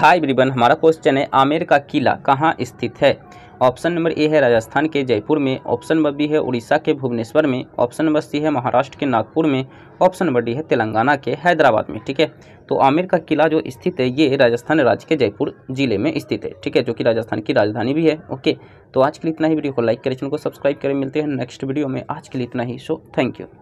हाय ब्रिबन हमारा क्वेश्चन है आमेर का किला कहाँ स्थित है ऑप्शन नंबर ए है राजस्थान के जयपुर में ऑप्शन नंबर बी है उड़ीसा के भुवनेश्वर में ऑप्शन नंबर सी है महाराष्ट्र के नागपुर में ऑप्शन नंबर डी है तेलंगाना के हैदराबाद में ठीक है तो आमेर का किला जो स्थित है ये राजस्थान राज्य के जयपुर जिले में स्थित है ठीक है जो कि राजस्थान की राजधानी भी है ओके तो आज के लिए इतना ही वीडियो को लाइक करें चैनल को सब्सक्राइब करें मिलते हैं नेक्स्ट वीडियो में आज के लिए इतना ही सो थैंक यू